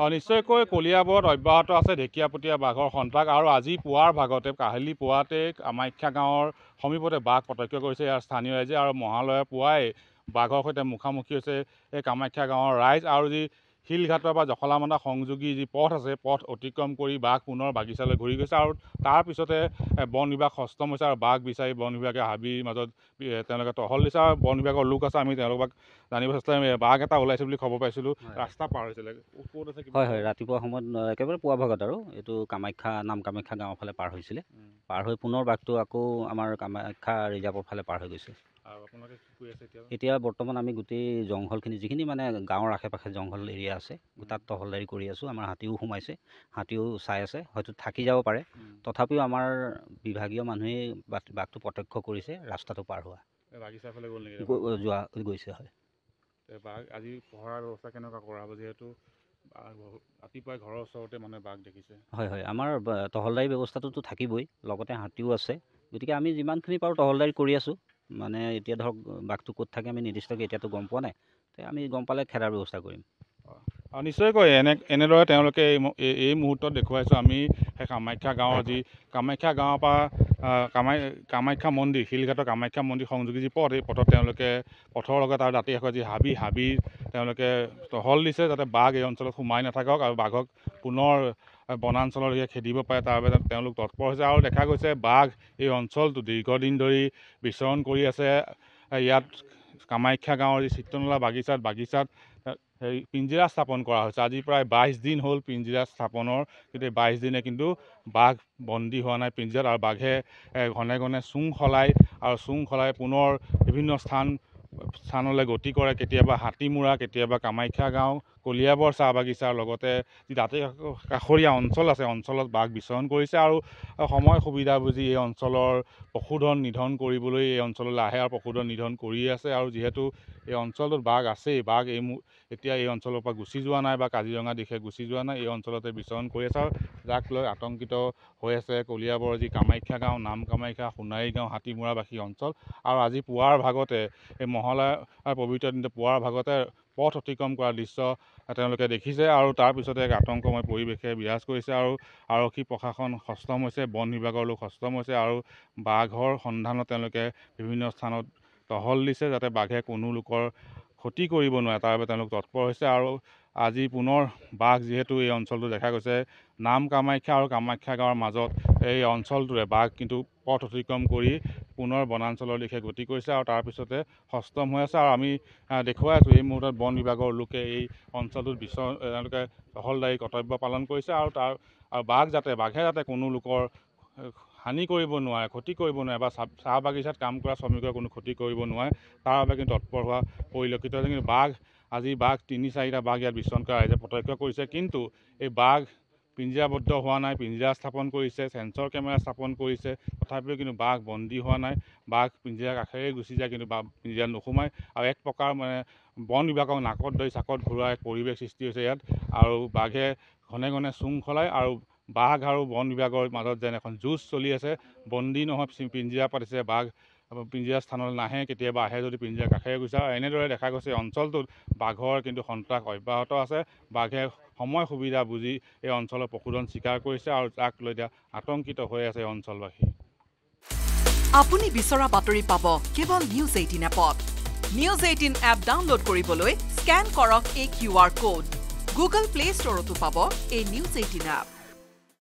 অঁ নিশ্চয়কৈ কলিয়াবৰত অব্যাহত আছে ঢেকীয়াপতীয়া বাঘৰ সন্তাক আৰু আজি পুৱাৰ ভাগতে কাহিলি পুৱাতে কামাখ্যা গাঁৱৰ সমীপতে বাঘ প্ৰত্যক্ষ কৰিছে ইয়াৰ স্থানীয় ৰাইজে আৰু মহালয়া পুৱাই বাঘৰ সৈতে মুখামুখি হৈছে এই কামাখ্যা গাঁৱৰ ৰাইজ আৰু যি শিলঘাটৰ পৰা জখলামাতা সংযোগী যি পথ আছে পথ অতিক্ৰম কৰি বাঘ পুনৰ বাগিচালৈ ঘূৰি গৈছে আৰু তাৰপিছতে বন বিভাগ সষ্টম হৈছে আৰু বাঘ বিচাৰি বন বিভাগে হাবিৰ মাজত তেওঁলোকে টহল দিছে আৰু বন বিভাগৰ লোক আছে আমি তেওঁলোকক জানিব চেষ্টা বাঘ এটা ওলাইছে বুলি খবৰ পাইছিলোঁ ৰাস্তা পাৰ হৈছিলে ক'ত আছে হয় হয় ৰাতিপুৱা সময়ত একেবাৰে পুৱা ভাগত আৰু এইটো কামাখ্যা নাম কামাখ্যা গাঁৱৰ ফালে পাৰ হৈছিলে পাৰ হৈ পুনৰ বাঘটো আকৌ আমাৰ কামাখ্যা ৰিজাৰ্ভৰ ফালে পাৰ হৈ গৈছে এতিয়া বৰ্তমান আমি গোটেই জংঘলখিনি যিখিনি মানে গাঁৱৰ আশে পাশে জংঘল এৰিয়া আছে তাত তহলদাৰী কৰি আছোঁ আমাৰ হাতীও সোমাইছে হাতীও চাই আছে হয়তো থাকি যাব পাৰে তথাপিও আমাৰ বিভাগীয় মানুহেই বাঘটো প্ৰত্যক্ষ কৰিছে ৰাস্তাটো পাৰ হোৱা যোৱা গৈছে হয় আজি পহৰাৰ ব্যৱস্থা কেনেকুৱা কৰা হ'ব যিহেতু ৰাতিপুৱাই ঘৰৰ ওচৰতে মানে বাঘ দেখিছে হয় হয় আমাৰ তহলদাৰী ব্যৱস্থাটোতো থাকিবই লগতে হাতীও আছে গতিকে আমি যিমানখিনি পাৰোঁ তহলদাৰী কৰি আছোঁ মানে এতিয়া ধৰক বাঘটো ক'ত থাকে আমি নিৰ্দিষ্টকৈ এতিয়াতো গম পোৱা নাই তে আমি গম পালে খেদাৰ ব্যৱস্থা কৰিম আৰু নিশ্চয়কৈ এনে এনেদৰে তেওঁলোকে এই এই মুহূৰ্তত দেখুৱাইছোঁ আমি সেই কামাখ্যা গাঁৱৰ যি কামাখ্যা গাঁৱৰ পৰা কামাই কামাখ্যা মন্দিৰ শিলঘাটৰ কামাখ্যা মন্দিৰ সংযোগী যি পথ এই পথত তেওঁলোকে পথৰ লগত আৰু দাঁতি শাকৰ যি হাবি হাবি তেওঁলোকে টহল দিছে যাতে বাঘ এই অঞ্চলত সোমাই নাথাকক আৰু বাঘক পুনৰ বনাঞ্চললৈকে খেদিব পাৰে তাৰ বাবে তেওঁলোক তৎপৰ হৈছে আৰু দেখা গৈছে বাঘ এই অঞ্চলটো দীৰ্ঘদিন ধৰি বিচৰণ কৰি আছে ইয়াত কামাখ্যা গাঁৱৰ যি চিত্ৰনলা বাগিচাত বাগিচাত সেই পিঞ্জিৰা স্থাপন কৰা হৈছে আজি প্ৰায় বাইছ দিন হ'ল পিঞ্জিৰা স্থাপনৰ কিন্তু এই বাইছ দিনে কিন্তু বাঘ বন্দী হোৱা নাই পিঞ্জিৰাত আৰু বাঘে ঘনে ঘনে চুং সলাই আৰু চুং সলাই পুনৰ বিভিন্ন স্থান স্থানলৈ গতি কৰে কেতিয়াবা হাতীমূৰা কেতিয়াবা কামাখ্যা গাঁও কলিয়াবৰ চাহ বাগিচাৰ লগতে যি দাঁতি কাষৰীয়া অঞ্চল আছে অঞ্চলত বাঘ বিচৰণ কৰিছে আৰু সময় সুবিধা বুজি এই অঞ্চলৰ পশুধন নিধন কৰিবলৈ এই অঞ্চললৈ আহে আৰু পশুধন নিধন কৰি আছে আৰু যিহেতু এই অঞ্চলটোত বাঘ আছেই বাঘ এই এতিয়া এই অঞ্চলৰ পৰা গুচি যোৱা নাই বা কাজিৰঙা দিশে গুচি যোৱা নাই এই অঞ্চলতে বিচৰণ কৰি আছে আৰু যাক লৈ আতংকিত হৈ আছে কলিয়াবৰ যি কামাখ্যা গাঁও নাম কামাখ্যা সোণাৰী গাঁও হাতীমৰাবাসী অঞ্চল আৰু আজি পুৱাৰ ভাগতে এই মহলাৰ পবিত্ৰ দিনটো পুৱাৰ ভাগতে পথ অতিক্ৰম কৰা দৃশ্য তেওঁলোকে দেখিছে আৰু তাৰপিছতে এক আতংকময় পৰিৱেশে বিৰাজ কৰিছে আৰু আৰক্ষী প্ৰশাসন সষ্টম হৈছে বন বিভাগৰ লোক সষ্টম হৈছে আৰু বাঘৰ সন্ধানত তেওঁলোকে বিভিন্ন স্থানত টহল দিছে যাতে বাঘে কোনো লোকৰ ক্ষতি কৰিব নোৱাৰে তাৰ বাবে তেওঁলোক তৎপৰ হৈছে আৰু আজি পুনৰ বাঘ যিহেতু এই অঞ্চলটো দেখা গৈছে নাম কামাখ্যা আৰু কামাখ্যা গাঁৱৰ মাজত এই অঞ্চলটোৰে বাঘ কিন্তু পথ অতিক্ৰম কৰি পুনৰ বনাঞ্চলৰ দিশে গতি কৰিছে আৰু তাৰপিছতে সষ্টম হৈ আছে আৰু আমি দেখুৱাই আছোঁ এই মুহূৰ্তত বন বিভাগৰ লোকে এই অঞ্চলটোত বিচ তেওঁলোকে দখলদাৰী কৰ্তব্য পালন কৰিছে আৰু তাৰ আৰু বাঘ যাতে বাঘে যাতে কোনো লোকৰ হানি কৰিব নোৱাৰে ক্ষতি কৰিব নোৱাৰে বা চাহ চাহ বাগিচাত কাম কৰা শ্ৰমিকৰ কোনো ক্ষতি কৰিব নোৱাৰে তাৰ বাবে কিন্তু তৎপৰ হোৱা পৰিলক্ষিত হৈছে কিন্তু বাঘ আজি বাঘ তিনি চাৰিটা বাঘ ইয়াত বিচৰণ কৰা ৰাইজে প্ৰত্যক্ষ কৰিছে কিন্তু এই বাঘ পিঞ্জিৰাবদ্ধ হোৱা নাই পিঞ্জিৰা স্থাপন কৰিছে চেঞ্চৰ কেমেৰা স্থাপন কৰিছে তথাপিও কিন্তু বাঘ বন্দী হোৱা নাই বাঘ পিঞ্জিৰাৰ কাষেৰে গুচি যায় কিন্তু বাঘ পিঞ্জিৰাত নোসোমায় আৰু এক প্ৰকাৰ মানে বন বিভাগক নাকত ধৰি চাকত ঘূৰোৱা এক পৰিৱেশ সৃষ্টি হৈছে ইয়াত আৰু বাঘে ঘনে ঘনে চুং খলায় আৰু বাঘ আৰু বন বিভাগৰ মাজত যেন এখন যুঁজ চলি আছে বন্দী নহয় পিঞ্জিৰা পাতিছে বাঘ পিঞ্জিৰা স্থানলৈ নাহে কেতিয়াবা আহে যদি পিঞ্জিৰা কাষেৰে গৈছে আৰু এনেদৰে দেখা গৈছে অঞ্চলটোত বাঘৰ কিন্তু সন্ত্ৰাস অব্যাহত আছে বাঘে সময় সুবিধা বুজি এই অঞ্চলৰ পশুধন স্বীকাৰ কৰিছে আৰু তাক লৈ এতিয়া আতংকিত হৈ আছে এই অঞ্চলবাসী আপুনি বিচৰা বাতৰি পাব কেৱল নিউজ এইটিন এপত নিউজ এইটিন এপ ডাউনলোড কৰিবলৈ স্কেন কৰক এই Q R code Google Play ষ্টৰতো পাব এই নিউজ এইটিন এপ